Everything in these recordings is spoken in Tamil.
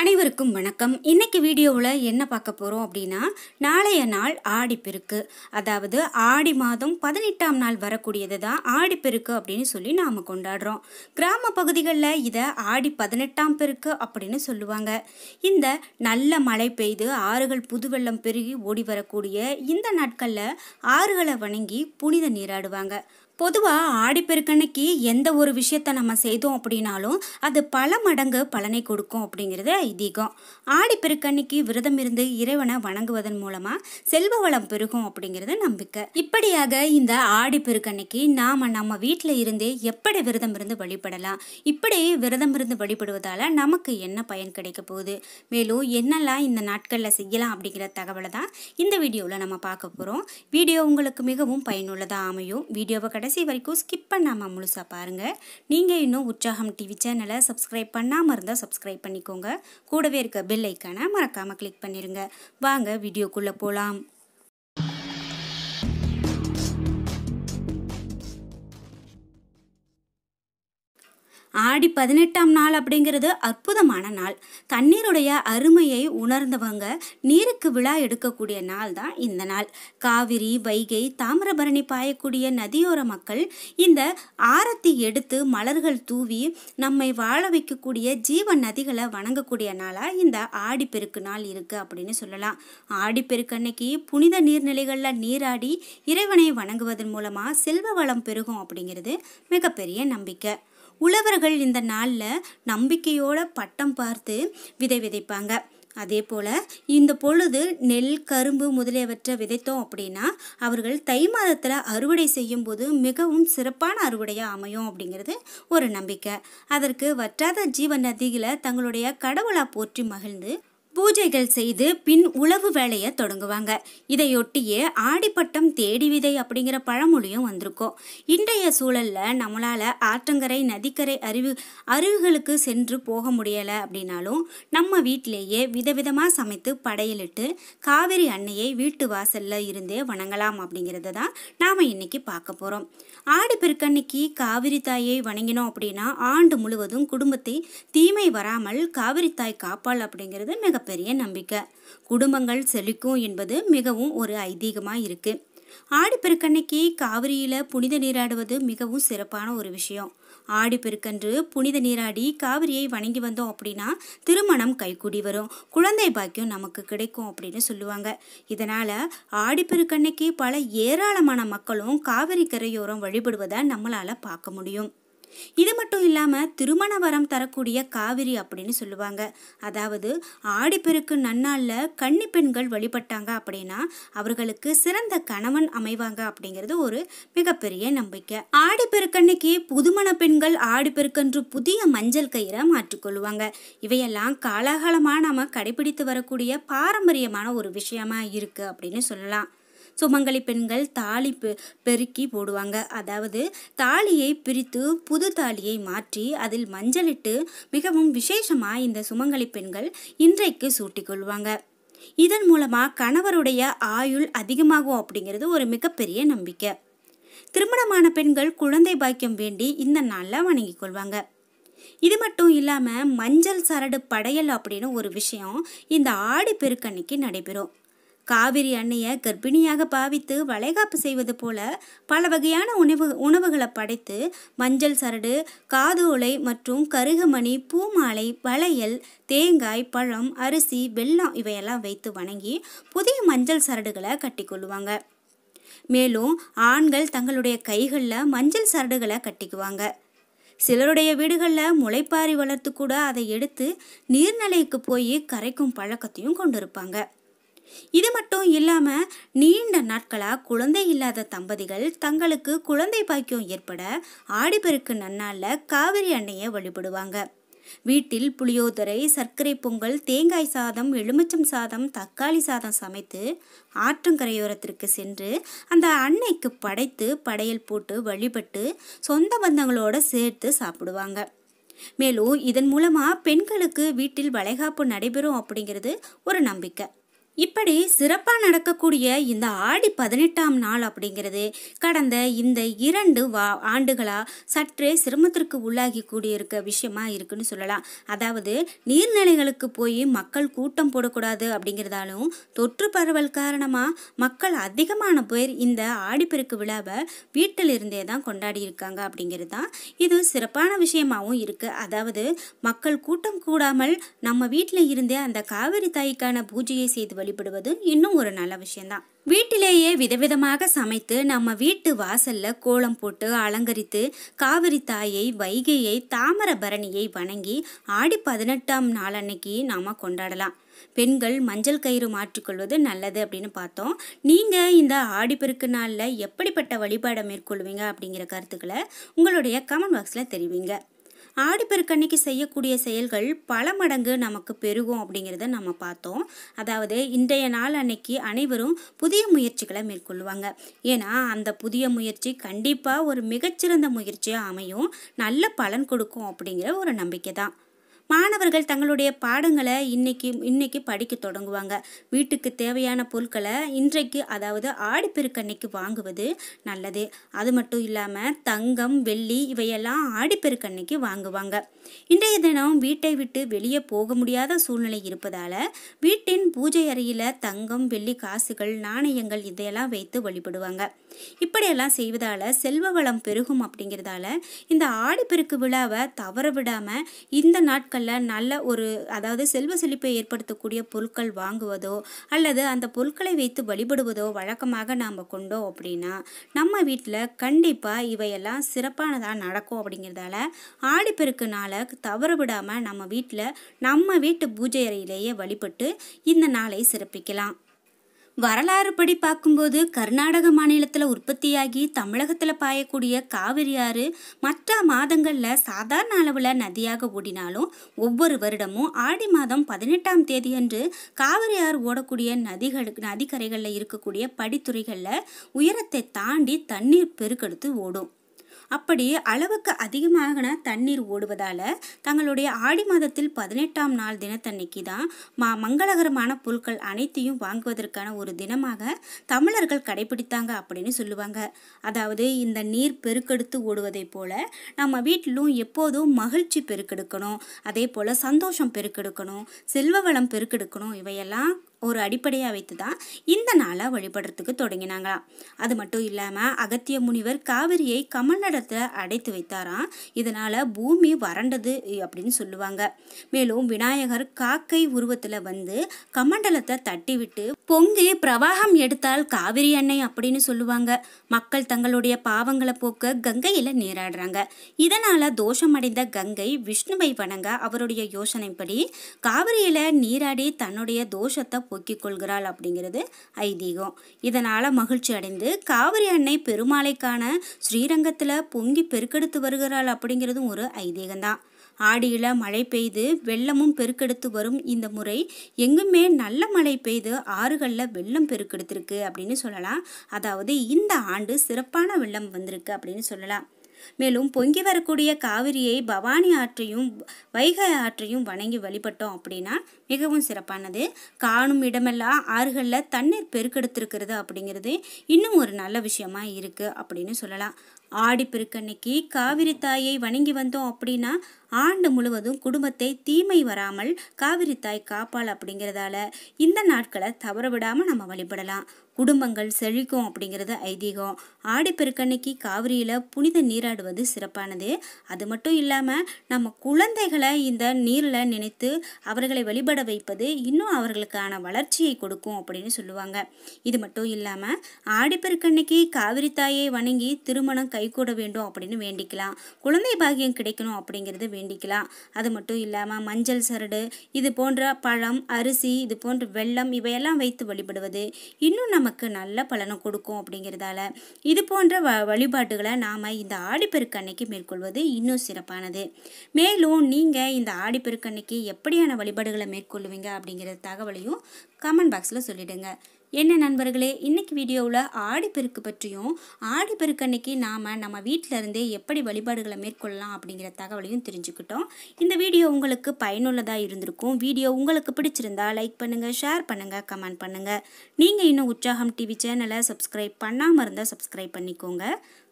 அனைவருக்கும் வணக்கம் இன்றைக்கி வீடியோவில் என்ன பார்க்க போகிறோம் அப்படின்னா நாளைய நாள் ஆடிப்பெருக்கு அதாவது ஆடி மாதம் பதினெட்டாம் நாள் வரக்கூடியது தான் ஆடிப்பெருக்கு அப்படின்னு சொல்லி நாம் கொண்டாடுறோம் கிராம பகுதிகளில் இதை ஆடி பதினெட்டாம் பெருக்கு அப்படின்னு சொல்லுவாங்க இந்த நல்ல மழை பெய்து ஆறுகள் புதுவெள்ளம் பெருகி ஓடி வரக்கூடிய இந்த நாட்களில் ஆறுகளை வணங்கி புனித நீராடுவாங்க பொதுவாக ஆடிப்பெருக்கன்னைக்கு எந்த ஒரு விஷயத்தை நம்ம செய்தோம் அப்படின்னாலும் அது பல மடங்கு பலனை கொடுக்கும் அப்படிங்கிறது ஐதீகம் ஆடிப்பெருக்கன்னைக்கு விரதம் இருந்து இறைவனை வணங்குவதன் மூலமாக செல்வ வளம் பெருகும் அப்படிங்கிறது நம்பிக்கை இப்படியாக இந்த ஆடிப்பெருக்கன்னைக்கு நாம் நம்ம வீட்டில் இருந்தே எப்படி விரதம் இருந்து வழிபடலாம் இப்படி விரதம் இருந்து வழிபடுவதால் நமக்கு என்ன பயன் கிடைக்க போகுது மேலும் என்னெல்லாம் இந்த நாட்களில் செய்யலாம் அப்படிங்கிற தகவலை தான் இந்த வீடியோவில் நம்ம பார்க்க போகிறோம் வீடியோ உங்களுக்கு மிகவும் பயனுள்ளதாக அமையும் வீடியோவை கடை கடைசி வரைக்கும் ஸ்கிப் பண்ணாமல் முழுசாக பாருங்கள் நீங்கள் இன்னும் உற்சாகம் டிவி சேனலை சப்ஸ்கிரைப் பண்ணாமல் இருந்தால் சப்ஸ்கிரைப் பண்ணிக்கோங்க கூடவே இருக்க பெல் ஐக்கானை மறக்காமல் கிளிக் பண்ணிடுங்க வாங்க வீடியோக்குள்ளே போகலாம் ஆடி பதினெட்டாம் நாள் அப்படிங்கிறது அற்புதமான நாள் தண்ணீருடைய அருமையை உணர்ந்தவங்க நீருக்கு விழா எடுக்கக்கூடிய நாள் தான் இந்த நாள் காவிரி வைகை தாமிரபரணி பாயக்கூடிய நதியோர மக்கள் இந்த ஆரத்தி எடுத்து மலர்கள் தூவி நம்மை வாழ வைக்கக்கூடிய ஜீவ நதிகளை வணங்கக்கூடிய நாளாக இந்த ஆடிப்பெருக்கு நாள் இருக்குது அப்படின்னு சொல்லலாம் ஆடிப்பெருக்கு அன்னைக்கு புனித நீர்நிலைகளில் நீராடி இறைவனை வணங்குவதன் மூலமாக செல்வ வளம் பெருகும் அப்படிங்கிறது மிகப்பெரிய நம்பிக்கை உழவர்கள் இந்த நாளில் நம்பிக்கையோட பட்டம் பார்த்து விதை விதைப்பாங்க அதே போல் இந்த பொழுது நெல் கரும்பு முதலியவற்றை விதைத்தோம் அப்படின்னா அவர்கள் தை மாதத்தில் அறுவடை செய்யும் போது மிகவும் சிறப்பான அறுவடையாக அமையும் அப்படிங்கிறது ஒரு நம்பிக்கை அதற்கு வற்றாத ஜீவ நதிகளை தங்களுடைய கடவுளாக போற்றி மகிழ்ந்து பூஜைகள் செய்து பின் உழவு வேலையை தொடங்குவாங்க இதையொட்டியே ஆடிப்பட்டம் தேடி விதை அப்படிங்கிற பழமொழியும் வந்திருக்கும் இன்றைய சூழலில் நம்மளால் ஆற்றங்கரை நதிக்கரை அருவி அருவிகளுக்கு சென்று போக முடியலை அப்படின்னாலும் நம்ம வீட்டிலேயே விதவிதமாக சமைத்து படையலிட்டு காவிரி அன்னையை வீட்டு வாசலில் இருந்தே வணங்கலாம் அப்படிங்கிறத தான் நாம் இன்றைக்கி பார்க்க போகிறோம் ஆடி பெருக்கன்னைக்கு காவிரி தாயை வணங்கினோம் அப்படின்னா ஆண்டு முழுவதும் குடும்பத்தை தீமை வராமல் காவிரி தாய் காப்பாள் அப்படிங்கிறது மிக மிகப்பெரிய நம்பிக்கை குடும்பங்கள் செழிக்கும் என்பது மிகவும் ஒரு ஐதீகமாக இருக்குது ஆடிப்பெருக்கன்னைக்கு காவிரியில் புனித நீராடுவது மிகவும் சிறப்பான ஒரு விஷயம் ஆடிப்பெருக்கன்று புனித நீராடி காவிரியை வணங்கி வந்தோம் அப்படின்னா திருமணம் கைக்கூடி வரும் குழந்தை பாக்கியம் நமக்கு கிடைக்கும் அப்படின்னு சொல்லுவாங்க இதனால் ஆடிப்பெருக்கன்னைக்கு பல ஏராளமான மக்களும் காவிரி கரையோரம் வழிபடுவதை நம்மளால் பார்க்க முடியும் இது மட்டும் இல்லாமல் திருமண வரம் தரக்கூடிய காவிரி அப்படின்னு சொல்லுவாங்க அதாவது ஆடிப்பெருக்கு நன்னாளில் கன்னி பெண்கள் வழிபட்டாங்க அப்படின்னா அவர்களுக்கு சிறந்த கணவன் அமைவாங்க அப்படிங்கிறது ஒரு மிகப்பெரிய நம்பிக்கை ஆடிப்பெருக்கன்னைக்கு புதுமண பெண்கள் ஆடிப்பெருக்கன்று புதிய மஞ்சள் கயிறை மாற்றிக்கொள்வாங்க இவையெல்லாம் காலாகாலமாக நாம் கடைபிடித்து வரக்கூடிய பாரம்பரியமான ஒரு விஷயமா இருக்குது அப்படின்னு சொல்லலாம் சுமங்கலி பெண்கள் தாலி பெருக்கி போடுவாங்க அதாவது தாலியை பிரித்து புது தாலியை மாற்றி அதில் மஞ்சளிட்டு மிகவும் விசேஷமாக இந்த சுமங்கலி பெண்கள் இன்றைக்கு சூட்டிக்கொள்வாங்க இதன் மூலமாக கணவருடைய ஆயுள் அதிகமாகும் அப்படிங்கிறது ஒரு மிகப்பெரிய நம்பிக்கை திருமணமான பெண்கள் குழந்தை பாக்கியம் வேண்டி இந்த நாளில் வணங்கிக் கொள்வாங்க இது மட்டும் இல்லாமல் மஞ்சள் சரடு படையல் அப்படின்னு ஒரு விஷயம் இந்த ஆடி பெருக்கன்னைக்கு நடைபெறும் காவிரி அன்னையை கர்ப்பிணியாக பாவித்து வளைகாப்பு செய்வது போல பல வகையான உணவு உணவுகளை படைத்து மஞ்சள் சரடு காது உலை மற்றும் கருகுமணி பூமாலை வளையல் தேங்காய் பழம் அரிசி வெல்லம் இவையெல்லாம் வைத்து வணங்கி புதிய மஞ்சள் சரடுகளை கட்டிக்கொள்ளுவாங்க மேலும் ஆண்கள் தங்களுடைய கைகளில் மஞ்சள் சரடுகளை கட்டிக்குவாங்க சிலருடைய வீடுகளில் முளைப்பாரி வளர்த்து கூட அதை எடுத்து நீர்நிலைக்கு போய் கரைக்கும் பழக்கத்தையும் கொண்டிருப்பாங்க இது மட்டும் இல்லாமல் நீண்ட நாட்களாக குழந்தை இல்லாத தம்பதிகள் தங்களுக்கு குழந்தை பாக்கியம் ஏற்பட ஆடிப்பெருக்கு நன்னாளில் காவிரி அன்னையை வழிபடுவாங்க வீட்டில் புளியோதரை சர்க்கரை பொங்கல் தேங்காய் சாதம் எலுமிச்சம் சாதம் தக்காளி சாதம் சமைத்து ஆற்றங்கரையோரத்திற்கு சென்று அந்த அன்னைக்கு படைத்து படையல் போட்டு வழிபட்டு சொந்த பந்தங்களோடு சேர்த்து சாப்பிடுவாங்க மேலும் இதன் மூலமாக பெண்களுக்கு வீட்டில் வளைகாப்பு நடைபெறும் அப்படிங்கிறது ஒரு நம்பிக்கை இப்படி சிறப்பாக நடக்கக்கூடிய இந்த ஆடி பதினெட்டாம் நாள் அப்படிங்கிறது கடந்த இந்த இரண்டு வா ஆண்டுகளாக சற்றே சிரமத்திற்கு உள்ளாகி கூடியிருக்க விஷயமா இருக்குன்னு சொல்லலாம் அதாவது நீர்நிலைகளுக்கு போய் மக்கள் கூட்டம் போடக்கூடாது அப்படிங்கிறதாலும் தொற்று பரவல் காரணமாக மக்கள் அதிகமான பேர் இந்த ஆடிப்பெருக்கு விழாவை வீட்டில் இருந்தே தான் கொண்டாடி இருக்காங்க அப்படிங்கிறது தான் இது சிறப்பான விஷயமாகவும் இருக்குது அதாவது மக்கள் கூட்டம் கூடாமல் நம்ம வீட்டில் இருந்தே அந்த காவிரி தாய்க்கான பூஜையை செய்து வழிபடுவதும் இன்னும் ஒரு நல்ல விஷயம்தான் வீட்டிலேயே விதவிதமாக சமைத்து நம்ம வீட்டு வாசல்ல கோலம் போட்டு அலங்கரித்து காவிரி தாயை வைகையை தாமரபரணியை வணங்கி ஆடி பதினெட்டாம் நாள் அன்னைக்கு நாம் கொண்டாடலாம் பெண்கள் மஞ்சள் கயிறு மாற்றிக்கொள்வது நல்லது அப்படின்னு பார்த்தோம் நீங்கள் இந்த ஆடிப்பெருக்கு நாளில் எப்படிப்பட்ட வழிபாடை மேற்கொள்வீங்க அப்படிங்கிற கருத்துக்களை உங்களுடைய கமெண்ட் பாக்ஸில் தெரிவிங்க ஆடிப்பெருக்கன்னைக்கு செய்யக்கூடிய செயல்கள் பல மடங்கு நமக்கு பெருகும் அப்படிங்கிறத நம்ம பார்த்தோம் அதாவது இன்றைய நாள் அன்னைக்கு அனைவரும் புதிய முயற்சிகளை மேற்கொள்வாங்க ஏன்னா அந்த புதிய முயற்சி கண்டிப்பாக ஒரு மிகச்சிறந்த முயற்சியாக அமையும் நல்ல பலன் கொடுக்கும் அப்படிங்கிற ஒரு நம்பிக்கை தான் மாணவர்கள் தங்களுடைய பாடங்களை இன்னைக்கு இன்னைக்கு படிக்க தொடங்குவாங்க வீட்டுக்கு தேவையான பொருட்களை இன்றைக்கு அதாவது ஆடிப்பெருக்கன்னைக்கு வாங்குவது நல்லது அது மட்டும் இல்லாமல் தங்கம் வெள்ளி இவையெல்லாம் ஆடிப்பெருக்கன்னைக்கு வாங்குவாங்க இன்றைய தினம் வீட்டை விட்டு வெளியே போக முடியாத சூழ்நிலை இருப்பதால் வீட்டின் பூஜை அறையில் தங்கம் வெள்ளி காசுகள் நாணயங்கள் இதையெல்லாம் வைத்து வழிபடுவாங்க இப்படியெல்லாம் செய்வதால் செல்வ வளம் பெருகும் அப்படிங்கிறதால இந்த ஆடிப்பெருக்கு விழாவை தவற விடாமல் இந்த நாட்கள் பொருட்களில் நல்ல ஒரு அதாவது செல்வ செழிப்பை ஏற்படுத்தக்கூடிய பொருட்கள் வாங்குவதோ அல்லது அந்த பொருட்களை வைத்து வழிபடுவதோ வழக்கமாக நாம் கொண்டோம் அப்படின்னா நம்ம வீட்டில் கண்டிப்பாக இவையெல்லாம் சிறப்பானதாக நடக்கும் அப்படிங்கிறதால ஆடிப்பெருக்கு நாளை தவறு விடாமல் நம்ம வீட்டில் நம்ம வீட்டு பூஜை அறையிலேயே வழிபட்டு இந்த நாளை சிறப்பிக்கலாம் வரலாறு படி பார்க்கும்போது கர்நாடக மாநிலத்தில் உற்பத்தியாகி தமிழகத்தில் பாயக்கூடிய காவிரி ஆறு மற்ற மாதங்களில் சாதாரண அளவில் நதியாக ஓடினாலும் ஒவ்வொரு வருடமும் ஆடி மாதம் பதினெட்டாம் தேதியன்று காவிரி ஆறு ஓடக்கூடிய நதிகளுக்கு நதிக்கரைகளில் இருக்கக்கூடிய படித்துறைகளில் உயரத்தை தாண்டி தண்ணீர் பெருக்கெடுத்து ஓடும் அப்படி அளவுக்கு அதிகமான தண்ணீர் ஓடுவதால் தங்களுடைய ஆடி மாதத்தில் பதினெட்டாம் நாள் தினத்தன்னைக்கு தான் மா மங்களகரமான பொருட்கள் அனைத்தையும் வாங்குவதற்கான ஒரு தினமாக தமிழர்கள் கடைபிடித்தாங்க அப்படின்னு சொல்லுவாங்க அதாவது இந்த நீர் பெருக்கெடுத்து ஓடுவதைப் போல நம்ம வீட்டிலும் எப்போதும் மகிழ்ச்சி பெருக்கெடுக்கணும் அதே போல் சந்தோஷம் பெருக்கெடுக்கணும் செல்வ வளம் பெருக்கெடுக்கணும் இவையெல்லாம் ஒரு அடிப்படையாக வைத்து தான் இந்த நாளை வழிபடுறதுக்கு தொடங்கினாங்களாம் அது மட்டும் இல்லாமல் அகத்திய முனிவர் காவிரியை கமலடத்தை அடைத்து வைத்தாராம் இதனால் பூமி வறண்டது அப்படின்னு சொல்லுவாங்க மேலும் விநாயகர் காக்கை உருவத்தில் வந்து கமண்டலத்தை தட்டிவிட்டு பொங்கி பிரவாகம் எடுத்தால் காவிரி அன்னை அப்படின்னு சொல்லுவாங்க மக்கள் தங்களுடைய பாவங்களை போக்க கங்கையில் நீராடுறாங்க இதனால் தோஷமடைந்த கங்கை விஷ்ணுவை வணங்க அவருடைய யோசனைப்படி காவிரியில் நீராடி தன்னுடைய தோஷத்தை போக்கிக் கொள்கிறாள் அப்படிங்கிறது ஐதீகம் இதனால் மகிழ்ச்சி அடைந்து காவிரி அன்னை பெருமாளைக்கான ஸ்ரீரங்கத்தில் பொங்கி பெருக்கெடுத்து வருகிறாள் அப்படிங்கிறதும் ஒரு ஐதீகம்தான் ஆடியில் மழை பெய்து வெள்ளமும் பெருக்கெடுத்து வரும் இந்த முறை எங்குமே நல்ல மழை பெய்து ஆறுகளில் வெள்ளம் பெருக்கெடுத்திருக்கு அப்படின்னு சொல்லலாம் அதாவது இந்த ஆண்டு சிறப்பான வெள்ளம் வந்திருக்கு அப்படின்னு சொல்லலாம் மேலும் பொங்கி வரக்கூடிய காவிரியை பவானி ஆற்றையும் வைகை ஆற்றையும் வணங்கி வழிபட்டோம் அப்படின்னா மிகவும் சிறப்பானது காணும் இடமெல்லாம் ஆறுகளில் தண்ணீர் பெருக்கெடுத்திருக்கிறது அப்படிங்கிறது இன்னும் ஒரு நல்ல விஷயமா இருக்குது அப்படின்னு சொல்லலாம் ஆடி பெருக்கன்னைக்கு காவிரி தாயை வணங்கி வந்தோம் அப்படின்னா ஆண்டு முழுவதும் குடும்பத்தை தீமை வராமல் காவிரி தாய் காப்பாள் அப்படிங்கிறதால இந்த நாட்களை தவற விடாமல் நம்ம வழிபடலாம் குடும்பங்கள் செழிக்கும் அப்படிங்கிறது ஐதீகம் ஆடிப்பெருக்கன்னைக்கு காவிரியில் புனித நீராடுவது சிறப்பானது அது மட்டும் இல்லாமல் நம்ம குழந்தைகளை இந்த நீரில் நினைத்து அவர்களை வழிபட வைப்பது இன்னும் அவர்களுக்கான வளர்ச்சியை கொடுக்கும் அப்படின்னு சொல்லுவாங்க இது மட்டும் இல்லாமல் ஆடிப்பெருக்கன்னைக்கு காவிரி தாயை வணங்கி திருமணம் கைகூட வேண்டும் அப்படின்னு வேண்டிக்கலாம் குழந்தை பாகியம் கிடைக்கணும் அப்படிங்கிறது வேண்டிக்கலாம் அது மட்டும் இல்லாமல் மஞ்சள் சரடு இது போன்ற பழம் அரிசி இது போன்ற வெள்ளம் இவையெல்லாம் வைத்து வழிபடுவது இன்னும் நம்ம நமக்கு நல்ல பலனை கொடுக்கும் அப்படிங்கிறதால இது போன்ற வ வழிபாட்டுகளை நாம் இந்த ஆடிப்பெருக்கு அன்னைக்கு மேற்கொள்வது இன்னும் சிறப்பானது மேலும் நீங்கள் இந்த ஆடிப்பெருக்கு அன்னைக்கு எப்படியான வழிபாடுகளை மேற்கொள்ளுவீங்க அப்படிங்கிற தகவலையும் கமெண்ட் பாக்ஸில் சொல்லிவிடுங்க என்ன நண்பர்களே இன்றைக்கி வீடியோவில் ஆடிப்பெருக்கு பற்றியும் ஆடிப்பெருக்கு அன்னைக்கு நாம் நம்ம வீட்டிலருந்தே எப்படி வழிபாடுகளை மேற்கொள்ளலாம் அப்படிங்கிற தகவலையும் தெரிஞ்சுக்கிட்டோம் இந்த வீடியோ உங்களுக்கு பயனுள்ளதாக இருந்திருக்கும் வீடியோ உங்களுக்கு பிடிச்சிருந்தா லைக் பண்ணுங்கள் ஷேர் பண்ணுங்கள் கமெண்ட் பண்ணுங்கள் நீங்கள் இன்னும் உற்சாகம் டிவி சேனலை சப்ஸ்கிரைப் பண்ணாமல் இருந்தால் சப்ஸ்கிரைப் பண்ணிக்கோங்க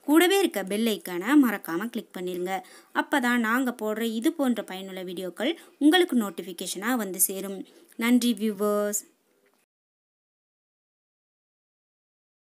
கூடவே இருக்க பெல்லைக்கான மறக்காமல் கிளிக் பண்ணிடுங்க அப்போ தான் நாங்கள் போடுற இது போன்ற பயனுள்ள வீடியோக்கள் உங்களுக்கு நோட்டிஃபிகேஷனாக வந்து சேரும் நன்றி வியூவர்ஸ்